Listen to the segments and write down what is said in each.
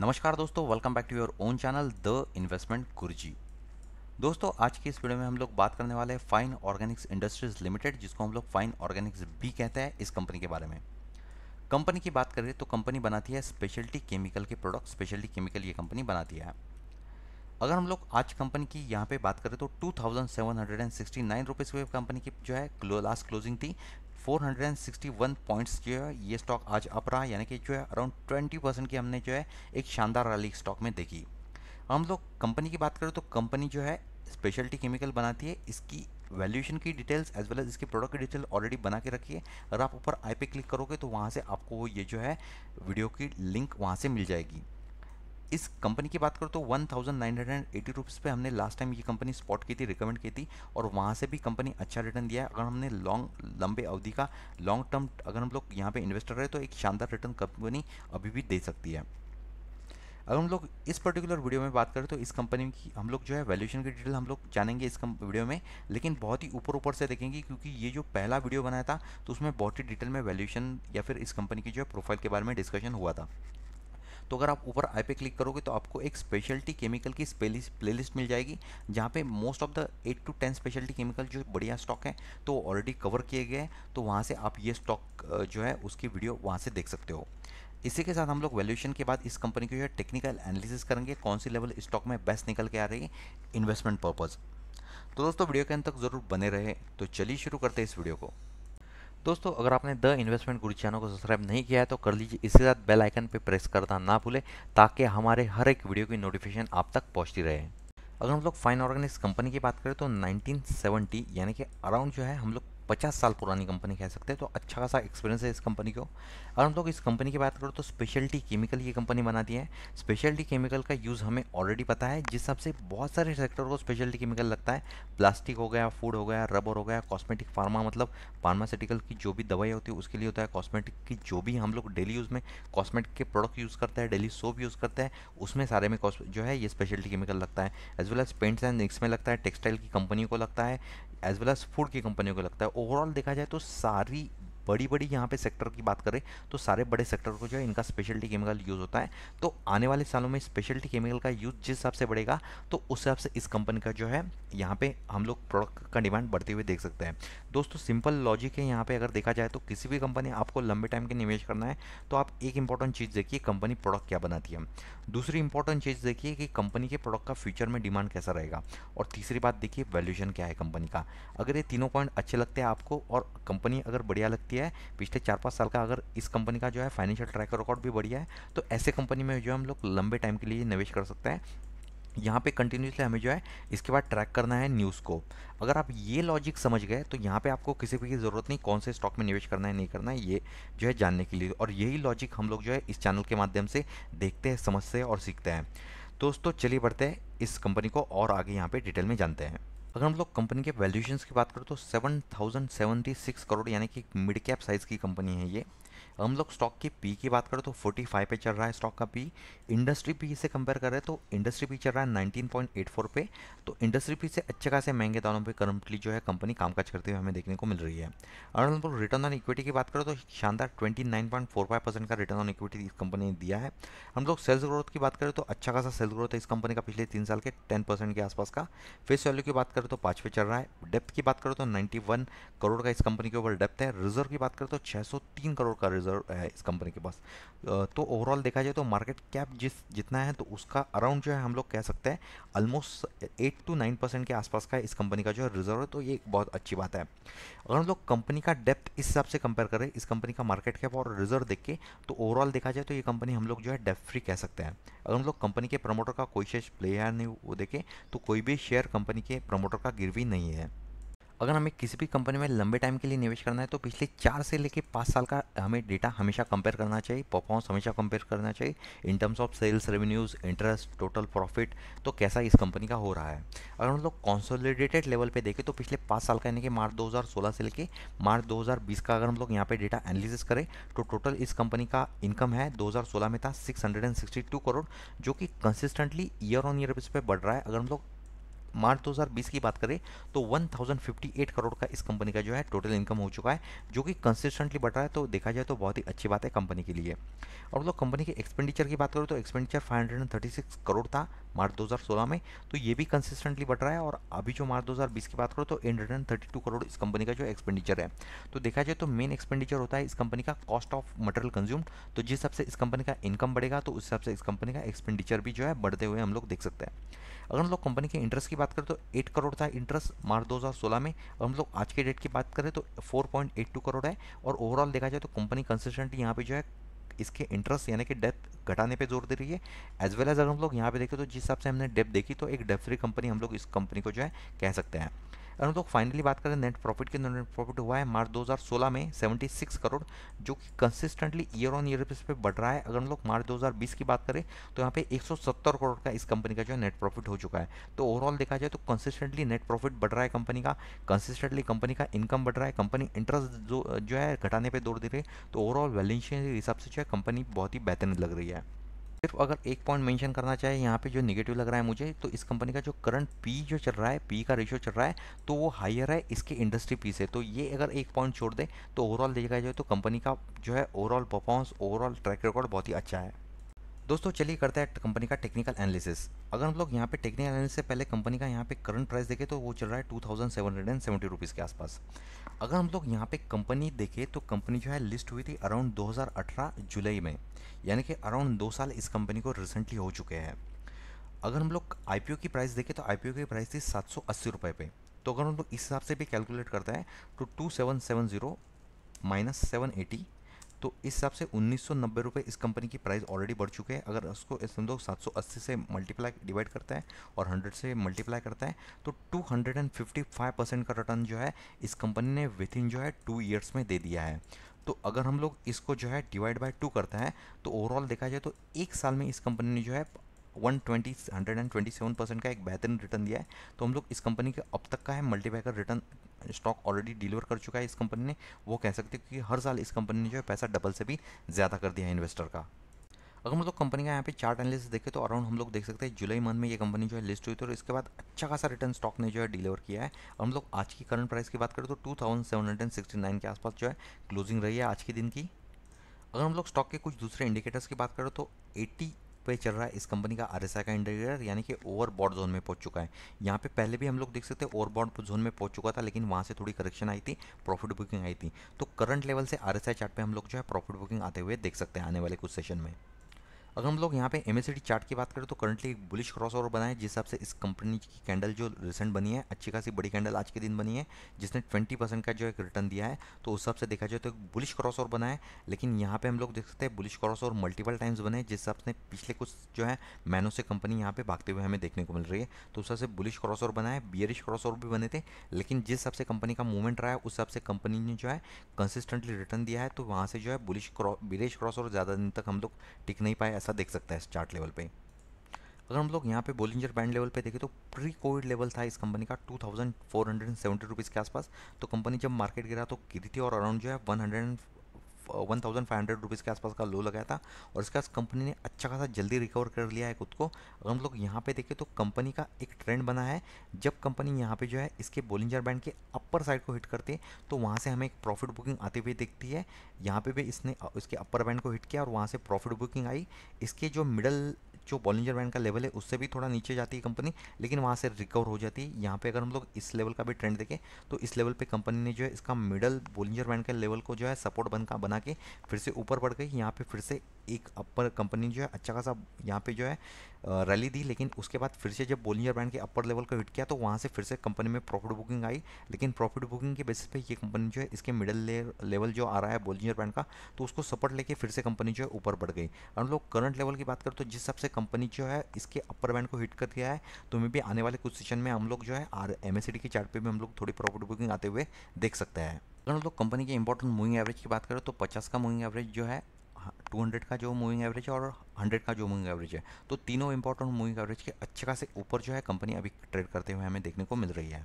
नमस्कार दोस्तों welcome back to your own channel the investment Guruji दोस्तों आज की इस वीडियो में हम लोग बात करने वाले हैं फाइन ऑर्गेनिक्स इंडस्ट्रीज लिमिटेड जिसको हम लोग फाइन ऑर्गेनिक्स बी कहते हैं इस कंपनी के बारे में कंपनी की बात करें तो कंपनी बनाती है स्पेशलिटी केमिकल के प्रोडक्ट स्पेशलिटी केमिकल ये कंपनी बनाती है अगर हम लोग आज कंपनी की यहाँ पे बात करें तो two thousand seven hundred and sixty nine rupees company की जो है लास्ट क्लोजिंग थी 461 पॉइंट्स जो है ये स्टॉक आज अप रहा यानी कि जो है अराउंड 20 परसेंट की हमने जो है एक शानदार रैली स्टॉक में देखी हम लोग कंपनी की बात करें तो कंपनी जो है स्पेशलिटी केमिकल बनाती है इसकी वैल्यूएशन की डिटेल्स एज वेल एज इसके प्रोडक्ट की डिटेल ऑलरेडी बना के रखी है अगर आप ऊपर आई पे क्लिक करोगे तो वहाँ से आपको ये जो है वीडियो की लिंक वहाँ से मिल जाएगी इस कंपनी की बात करो तो one thousand nine hundred eighty rupees पर हमने लास्ट टाइम ये कंपनी स्पॉट की थी रिकमेंड की थी और वहाँ से भी कंपनी अच्छा रिटर्न दिया है अगर हमने लॉन्ग लंबे अवधि का लॉन्ग टर्म अगर हम लोग यहाँ पे इन्वेस्टर रहे तो एक शानदार रिटर्न कंपनी अभी भी दे सकती है अगर हम लोग इस पर्टिकुलर वीडियो में बात करें तो इस कंपनी की हम लोग जो है वैल्यूशन की डिटेल हम लोग जानेंगे इस वीडियो में लेकिन बहुत ही ऊपर ऊपर से देखेंगे क्योंकि ये जो पहला वीडियो बनाया था तो उसमें बहुत ही डिटेल में वैल्यूशन या फिर इस कंपनी की जो है प्रोफाइल के बारे में डिस्कशन हुआ था तो अगर आप ऊपर आई पे क्लिक करोगे तो आपको एक स्पेशलिटी केमिकल की प्लेलिस्ट मिल जाएगी जहाँ पे most of the eight to ten specialty chemical जो बढ़िया स्टॉक है तो ऑलरेडी कवर किए गए हैं तो वहाँ से आप ये स्टॉक जो है उसकी वीडियो वहाँ से देख सकते हो इसी के साथ हम लोग वैल्यूएशन के बाद इस कंपनी की जो है टेक्निकल एनालिसिस करेंगे कौन सी लेवल स्टॉक में बेस्ट निकल के आ रही है इन्वेस्टमेंट पर्पज़ तो दोस्तों वीडियो के अंत तक ज़रूर बने रहे तो चलिए शुरू करते हैं इस वीडियो को दोस्तों अगर आपने द इन्वेस्टमेंट गुरु चैनल को सब्सक्राइब नहीं किया है तो कर लीजिए इसके साथ बेल आइकन पर प्रेस करना ना भूलें ताकि हमारे हर एक वीडियो की नोटिफिकेशन आप तक पहुंचती रहे अगर हम लोग फाइन ऑर्गेनिक्स कंपनी की बात करें तो 1970 यानी कि अराउंड जो है हम लोग पचास साल पुरानी कंपनी कह सकते हैं तो अच्छा खासा एक्सपीरियंस है इस कंपनी को अगर हम लोग तो इस कंपनी की बात करो तो स्पेशलिटी केमिकल ये कंपनी बनाती है स्पेशलिटी केमिकल का यूज़ हमें ऑलरेडी पता है जिस हिसाब से बहुत सारे सेक्टर को स्पेशलिटी केमिकल लगता है प्लास्टिक हो गया फूड हो गया रबर हो गया कॉस्मेटिक फार्मा मतलब फार्मास्यूटिकल की जो भी दवाई होती है उसके लिए होता है कॉस्मेटिक की जो भी हम लोग डेली यूज़ में कॉस्मेटिक के प्रोडक्ट यूज़ करते हैं डेली सोप यूज़ करते हैं उसमें सारे में जो है ये स्पेशलिटी केमिकल लगता है as well as paints and inks में लगता है टेक्सटाइल की कंपनियों को लगता है एज वेल एज फूड की कंपनियों को लगता है ओवरऑल देखा जाए तो सारी बड़ी बड़ी यहाँ पे सेक्टर की बात करें तो सारे बड़े सेक्टर को जो है इनका स्पेशलिटी केमिकल यूज़ होता है तो आने वाले सालों में स्पेशलिटी केमिकल का यूज़ जिस हिसाब से बढ़ेगा तो उस हिसाब से इस कंपनी का जो है यहाँ पे हम लोग प्रोडक्ट का डिमांड बढ़ते हुए देख सकते हैं दोस्तों सिंपल लॉजिक है यहाँ पर अगर देखा जाए तो किसी भी कंपनी आपको लंबे टाइम के निवेश करना है तो आप एक इंपॉर्टेंट चीज़ देखिए कंपनी प्रोडक्ट क्या बनाती है दूसरी इंपॉर्टेंट चीज़ देखिए कि कंपनी के प्रोडक्ट का फ्यूचर में डिमांड कैसा रहेगा और तीसरी बात देखिए वैल्यूशन क्या है कंपनी का अगर ये तीनों पॉइंट अच्छे लगते हैं आपको और कंपनी अगर बढ़िया लगती है किया है पिछले चार पाँच साल का अगर इस कंपनी का जो है फाइनेंशियल ट्रैक रिकॉर्ड भी बढ़िया है तो ऐसे कंपनी में जो हम लोग लंबे टाइम के लिए निवेश कर सकते हैं यहाँ पे कंटिन्यूसली हमें जो है इसके बाद ट्रैक करना है न्यूज़ को अगर आप ये लॉजिक समझ गए तो यहाँ पे आपको किसी भी की ज़रूरत नहीं कौन से स्टॉक में निवेश करना है नहीं करना है ये जो है जानने के लिए और यही लॉजिक हम लोग जो है इस चैनल के माध्यम से देखते हैं समझते हैं और सीखते हैं दोस्तों चलिए बढ़ते हैं इस कंपनी को और आगे यहाँ पर डिटेल में जानते हैं अगर हम लोग कंपनी के वैल्यूशन की बात करें तो seven thousand seventy six crore यानी कि मिड कैप साइज़ की कंपनी है ये हम लोग स्टॉक के पी की बात करें तो 45 पे चल रहा है स्टॉक का पी इंडस्ट्री पी से कंपेयर करें तो इंडस्ट्री पी चल रहा है 19.84 पे तो इंडस्ट्री पी से अच्छे खासे महंगे दामों पे करंटली जो है कंपनी कामकाज करते हुए हमें देखने को मिल रही है अगर हम लोग रिटर्न ऑन इक्विटी की बात करें तो शानदार ट्वेंटी परसेंट का रिटर्न ऑन इक्विटी इस कंपनी ने दिया है हम लोग सेल्स ग्रोथ की बात करें तो अच्छा खासा सेल्स ग्रोथ है इस कंपनी का पिछले तीन साल के टेन परसेंट के आसपास का फेस वैल्यू की बात करें तो पाँच पे चल रहा है डेप्थ की बात करें तो नाइन्टी करोड़ का इस कंपनी के ऊपर डेप्थ है रिजर्व की बात करें तो छः करोड़ का रिजर्व रिजर्व है इस कंपनी के पास तो ओवरऑल देखा जाए तो मार्केट कैप जिस जितना है तो उसका अराउंड जो है हम लोग कह सकते हैं almost eight to nine percent के आसपास का इस कंपनी का जो है रिजर्व है तो ये बहुत अच्छी बात है अगर हम लोग कंपनी का डेप्थ इस हिसाब से कंपेयर करें इस कंपनी का मार्केट कैप और रिजर्व देख के तो ओवरऑल देखा जाए तो ये कंपनी हम लोग जो है डेप फ्री कह सकते हैं अगर हम लोग कंपनी के प्रमोटर का कोई शेयर प्लेयर नहीं वो देखें तो कोई भी शेयर कंपनी के प्रमोटर का गिरवी नहीं है अगर हमें किसी भी कंपनी में लंबे टाइम के लिए निवेश करना है तो पिछले चार से लेकर पाँच साल का हमें डेटा हमेशा कंपेयर करना चाहिए परफॉर्मेंस हमेशा कंपेयर करना चाहिए in terms of sales revenues interest total profit तो कैसा इस कंपनी का हो रहा है अगर हम लोग कॉन्सोलिडेटेड लेवल पर देखें तो पिछले पाँच साल का यानी कि मार्च दो से लेकर मार्च दो का अगर हम लोग यहाँ पर डेटा एनालिसिस करें तो टोटल इस कंपनी का इनकम है दो में था सिक्स करोड़ जो कि consistently year on year base पे बढ़ रहा है अगर हम लोग मार्च 2020 की बात करें तो 1058 करोड़ का इस कंपनी का जो है टोटल इनकम हो चुका है जो कि कंसिस्टेंटली बढ़ रहा है तो देखा जाए तो बहुत ही अच्छी बात है कंपनी के लिए और लोग मतलब कंपनी के एक्सपेंडिचर की बात करें तो एक्सपेंडिचर 536 करोड़ था मार्च 2016 में तो ये भी कंसिस्टेंटली बढ़ रहा है और अभी जो मार्च 2020 की बात करो तो 832 करोड़ इस कंपनी का जो एक्सपेंडिचर है तो देखा जाए तो मेन एक्सपेंडिचर होता है इस कंपनी का कॉस्ट ऑफ मटेरियल कंज्यूम तो जिस हिसाब से इस कंपनी का इनकम बढ़ेगा तो उस हिसाब से इस कंपनी का एक्सपेंडिचर भी जो है बढ़ते हुए हम लोग देख सकते हैं अगर हम लोग कंपनी के इंटरेस्ट की बात करें तो एट करोड़ था इंटरेस्ट मार्च दो हज़ार सोलह में और हम लोग आज के डेट की बात करें तो four point eight two crore है और ओवरऑल देखा जाए तो कंपनी कंसिस्टेंटली यहाँ पे जो है इसके इंटरेस्ट यानी कि डेथ घटाने पे जोर दे रही है एज वेल एज अगर हम लोग यहाँ पे देखें तो जिस हिसाब से हमने डेप देखी तो एक डेप फ्री कंपनी हम लोग इस कंपनी को जो है कह सकते हैं और हम लोग तो फाइनली बात करें नेट प्रॉफिट की नेट तो प्रॉफिट हुआ है मार्च 2016 में 76 करोड़ जो कि कंसिस्टेंटली ईयर ऑन ईयर पे बढ़ रहा है अगर हम लोग मार्च 2020 की बात करें तो यहाँ पे 170 करोड़ का इस कंपनी का जो है नेट प्रॉफिट हो चुका है तो ओवरऑल देखा जाए तो कंसिस्टेंटली नेट प्रॉफिट बढ़ रहा है कंपनी का कंसिस्टेंटली कंपनी का इनकम बढ़ रहा है कंपनी इंटरेस्ट जो जो है घटाने पर दौड़ दे रही है तो ओवरऑल बैलेंस के हिसाब से जो है कंपनी बहुत ही बेहतरीन लग रही है सिर्फ अगर एक पॉइंट मेंशन करना चाहिए यहाँ पे जो नेगेटिव लग रहा है मुझे तो इस कंपनी का जो करंट पी जो चल रहा है पी का रेशियो चल रहा है तो वो हायर है इसके इंडस्ट्री पी से तो ये अगर एक पॉइंट छोड़ दे तो ओवरऑल देखा जाए तो कंपनी का जो है overall performance overall track record बहुत ही अच्छा है दोस्तों चलिए करते हैं कंपनी का टेक्निकल एनालिसिस अगर हम लोग यहाँ पे टेक्निकल एनालिसिस से पहले कंपनी का यहाँ पे करंट प्राइस देखें तो वो चल रहा है two thousand seven hundred and seventy rupees के आसपास अगर हम लोग यहाँ पे कंपनी देखें तो कंपनी जो है लिस्ट हुई थी अराउंड 2018 जुलाई में यानी कि अराउंड दो साल इस कंपनी को रिसेंटली हो चुके हैं अगर हम लोग आई की प्राइस देखें तो आई की प्राइस थी सात सौ पे तो अगर हम लोग इस हिसाब से भी कैलकुलेट करते हैं तो two seven seven zero minus seven eighty तो इस हिसाब से उन्नीस सौ नब्बे रुपये इस कंपनी की प्राइस ऑलरेडी बढ़ चुके हैं अगर उसको समझो सात सौ अस्सी से मल्टीप्लाई डिवाइड करता है और हंड्रेड से मल्टीप्लाई करता है तो two hundred and fifty five percent का रिटर्न जो है इस कंपनी ने विथ इन जो है टू ईयर्स में दे दिया है तो अगर हम लोग इसको जो है डिवाइड बाय टू करता है तो ओवरऑल देखा जाए तो एक साल में इस कंपनी ने जो है one twenty hundred and twenty seven percent का एक बेहतरीन रिटर्न दिया है तो हम लोग इस कंपनी के अब तक का है का रिटर्न स्टॉक ऑलरेडी डिलीवर कर चुका है इस कंपनी ने वो कह सकते हैं क्योंकि हर साल इस कंपनी ने जो है पैसा डबल से भी ज़्यादा कर दिया है इन्वेस्टर का अगर हम लोग कंपनी का यहाँ पे चार्ट एनालिसिस देखें तो अराउंड हम लोग देख सकते हैं जुलाई मंथ में ये कंपनी जो है लिस्ट हुई थी और इसके बाद अच्छा खासा रिटर्न स्टॉक ने जो है डिलीवर किया है और हम लोग आज की करंट प्राइस की बात करें तो नाइन के आसपास जो है क्लोजिंग रही है आज के दिन की अगर हम लोग स्टॉक के कुछ दूसरे इंडिकेटर्स की बात करें तो एट्टी पे चल रहा है इस कंपनी का आर का इंटीरियर यानी कि ओवर बॉर्ड जोन में पहुंच चुका है यहाँ पे पहले भी हम लोग देख सकते हैं ओवर बॉर्ड जोन में पहुंच चुका था लेकिन वहाँ से थोड़ी करेक्शन आई थी प्रॉफिट बुकिंग आई थी तो करंट लेवल से आर चार्ट पे हम लोग जो है प्रॉफिट बुकिंग आते हुए देख सकते हैं आने वाले कुछ सेशन में अगर हम लोग यहाँ पे एम चार्ट की बात करें तो करंटली एक बुलिश क्रॉस ओवर बना है जिस हिसाब से इस कंपनी की कैंडल जो रिसेंट बनी है अच्छी खासी बड़ी कैंडल आज के दिन बनी है जिसने 20 परसेंट का जो एक रिटर्न दिया है तो उस हिसाब से देखा जाए तो एक बुलिश क्रॉस ओवर बना है लेकिन यहाँ पे हम लोग देख सकते हैं bullish cross over multiple times बने जिस हिसाब से पिछले कुछ जो है मैनो से कंपनी यहाँ पे भागते हुए हमें देखने को मिल रही है तो उस हिसाब से बुलिश क्रॉस ओवर बनाए है बियरिश क्रॉस ओवर भी बने थे लेकिन जिस हिसाब से कंपनी का मूवमेंट रहा है उस हिसाब से कंपनी ने जो है कंसिस्टेंटली रिटर्न दिया है तो वहाँ से जो है bullish cross bearish cross over ज़्यादा दिन तक हम लोग टिक नहीं पाए सा देख सकते हैं चार्ट लेवल पे अगर हम लोग यहाँ पे बोलिंजर बैंड लेवल पे देखें तो प्री कोविड लेवल था इस कंपनी का 2470 thousand four hundred seventy rupees के आसपास तो कंपनी जब मार्केट गिरा तो गिरी थी और अराउंड जो है one hundred one thousand five hundred rupees के आसपास का लो लगाया था और इसके बाद कंपनी ने अच्छा खासा जल्दी रिकवर कर लिया है खुद को अगर हम लोग यहाँ पे देखें तो कंपनी का एक ट्रेंड बना है जब कंपनी यहाँ पे जो है इसके बोलिंजर बैंड के अपर साइड को हिट करती है तो वहाँ से हमें एक प्रॉफिट बुकिंग आती हुई दिखती है यहाँ पर भी इसने इसके अपर बैंड को हिट किया और वहाँ से प्रॉफिट बुकिंग आई इसके जो मिडल जो बॉलिंजर बैंड का लेवल है उससे भी थोड़ा नीचे जाती है कंपनी लेकिन वहाँ से रिकवर हो जाती है यहाँ पे अगर हम लोग इस लेवल का भी ट्रेंड देखें तो इस लेवल पे कंपनी ने जो है इसका मिडल बॉलिंजर बैंड के लेवल को जो है सपोर्ट बन का बना के फिर से ऊपर बढ़ गई यहाँ पे फिर से एक अपर कंपनी जो है अच्छा खासा यहाँ पे जो है रैली दी लेकिन उसके बाद फिर से जब बोलिंजर ब्रांड के अपर लेवल को हिट किया तो वहाँ से फिर से कंपनी में प्रॉफिट बुकिंग आई लेकिन प्रॉफिट बुकिंग के बेसिस पे ये कंपनी जो है इसके मिडल लेवल जो आ रहा है बोलिंजर ब्रांड का तो उसको सपोर्ट लेके फिर से कंपनी जो है ऊपर बढ़ गई और लोग करंट लेवल की बात करें तो जिस हिसाब से कंपनी जो है इसके अपर बैंड को हिट कर दिया है तो मे भी आने वाले कुछ सेशन में हम लोग जो है आर एम एस के चार्ट पे भी हम लोग थोड़ी प्रॉफिट बुकिंग आते हुए देख सकते हैं अगर हम लोग कंपनी के इंपॉर्टेंट मूविंग एवरेज की बात करें तो 50 का मूविंग एवरेज जो है 200 का जो मूविंग एवरेज है और 100 का जो मूविंग एवरेज है तो तीनों इंपॉर्टेंट मूविंग एवरेज के अच्छे खासे ऊपर जो है कंपनी अभी ट्रेड करते हुए हमें देखने को मिल रही है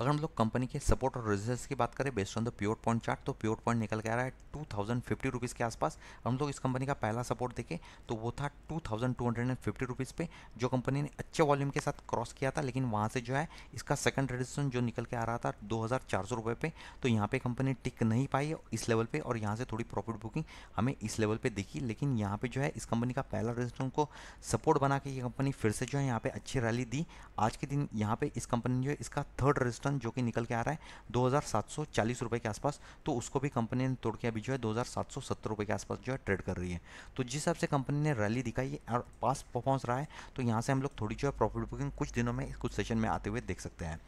अगर हम लोग कंपनी के सपोर्ट और रेजिस्टेंस की बात करें based on the pure point chart तो प्योर पॉइंट निकल के आ रहा है टू थाउजेंड फिफ्टी रुपीज़ के आसपास हम लोग इस कंपनी का पहला सपोर्ट देखें तो वो था two thousand two hundred and fifty rupees पे जो कंपनी ने अच्छे वॉल्यूम के साथ क्रॉस किया था लेकिन वहाँ से जो है इसका सेकंड रेजिस्टेंस जो निकल के आ रहा था दो हज़ार चार सौ रुपये पे तो यहाँ पे कंपनी टिक नहीं पाई इस लेवल पे और यहाँ से थोड़ी प्रॉफिट बुकिंग हमें इस लेवल पे देखी लेकिन यहाँ पे जो है इस कंपनी का पहला रेजिस्टेंस को सपोर्ट बना के ये कंपनी फिर से जो है यहाँ पे अच्छी रैली दी आज के दिन यहाँ पे इस कंपनी ने जो है इसका थर्ड रेजिस्टेंस टन जो कि निकल के आ रहा है दो हज़ार के आसपास तो उसको भी कंपनी ने तोड़ के अभी जो है दो हज़ार के आसपास जो है ट्रेड कर रही है तो जिस हिसाब से कंपनी ने रैली दिखाई है और पास परफॉर्मेंस रहा है तो यहाँ से हम लोग थोड़ी जो है प्रॉफिट बुकिंग कुछ दिनों में कुछ सेशन में आते हुए देख सकते हैं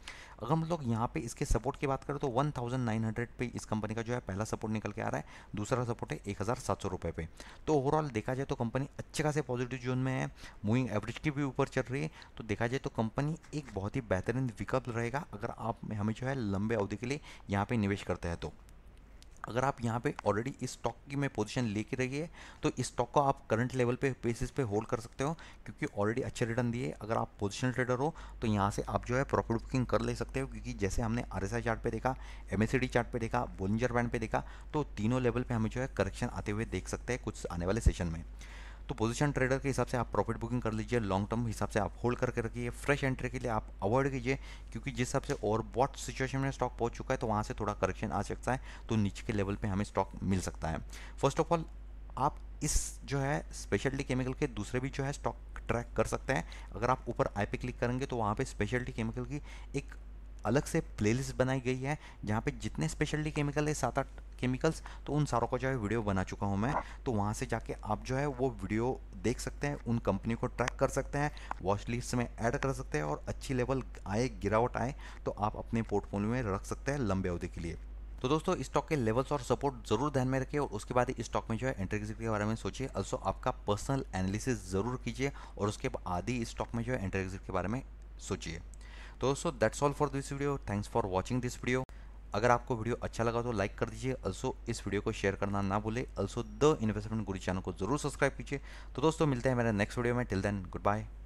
अगर हम लोग यहाँ पे इसके सपोर्ट की बात करें तो 1900 पे इस कंपनी का जो है पहला सपोर्ट निकल के आ रहा है दूसरा सपोर्ट है एक हज़ार पे तो ओवरऑल देखा जाए तो कंपनी अच्छे खासे पॉजिटिव जोन में है मूविंग एवरेज की भी ऊपर चल रही है तो देखा जाए तो कंपनी एक बहुत ही बेहतरीन विकल्प रहेगा अगर आप आप हमें जो है लंबे अवधि के लिए यहाँ पे निवेश करते हैं तो अगर आप यहाँ पे ऑलरेडी इस स्टॉक की में पोजीशन लेके रही है तो इस स्टॉक को आप करंट लेवल पे बेसिस पे होल्ड कर सकते हो क्योंकि ऑलरेडी अच्छे रिटर्न दिए अगर आप पोजीशन ट्रेडर हो तो यहाँ से आप जो है प्रॉफिट बुकिंग कर ले सकते हो क्योंकि जैसे हमने आर एस चार्ट पे देखा एम चार्ट पे देखा बोलिंजर बैंड पे देखा तो तीनों लेवल पर हमें जो है करेक्शन आते हुए देख सकते हैं कुछ आने वाले सेशन में तो पोजीशन ट्रेडर के हिसाब से आप प्रॉफिट बुकिंग कर लीजिए लॉन्ग टर्म हिसाब से आप होल्ड करके रखिए फ्रेश एंट्री के लिए आप अवॉइड कीजिए क्योंकि जिस हिसाब से और बॉट सिचुएशन में स्टॉक पहुंच चुका है तो वहाँ से थोड़ा करेक्शन आ सकता है तो नीचे के लेवल पर हमें स्टॉक मिल सकता है फर्स्ट ऑफ ऑल आप इस जो है स्पेशलिटी केमिकल के दूसरे भी जो है स्टॉक ट्रैक कर सकते हैं अगर आप ऊपर आई पे क्लिक करेंगे तो वहाँ पे स्पेशलिटी केमिकल की एक अलग से प्लेलिस्ट बनाई गई है जहाँ पे जितने स्पेशली केमिकल है सात आठ केमिकल्स तो उन सारों का जो है वीडियो बना चुका हूँ मैं तो वहाँ से जाके आप जो है वो वीडियो देख सकते हैं उन कंपनी को ट्रैक कर सकते हैं वॉच लिस्ट में ऐड कर सकते हैं और अच्छी लेवल आए गिरावट आए तो आप अपने पोर्टफोलियो में रख सकते हैं लंबे अवधि के लिए तो दोस्तों स्टॉक के लेवल्स और सपोर्ट जरूर ध्यान में रखिए और उसके बाद इस स्टॉक में जो है एंट्री एग्जिट के बारे में सोचिए अल्सो आपका पर्सनल एनालिसिस जरूर कीजिए और उसके बाद ही स्टॉक में जो है एंट्री एग्जिट के बारे में सोचिए तो दोस्तों that's all for this video thanks for watching this video अगर आपको वीडियो अच्छा लगा तो लाइक कर दीजिए अल्सो इस वीडियो को शेयर करना ना भूले अल्सो द इन्वेस्टमेंट गुरु चैनल को जरूर सब्सक्राइब कीजिए तो दोस्तों मिलते हैं मेरे नेक्स्ट वीडियो में टिल देन गुड बाय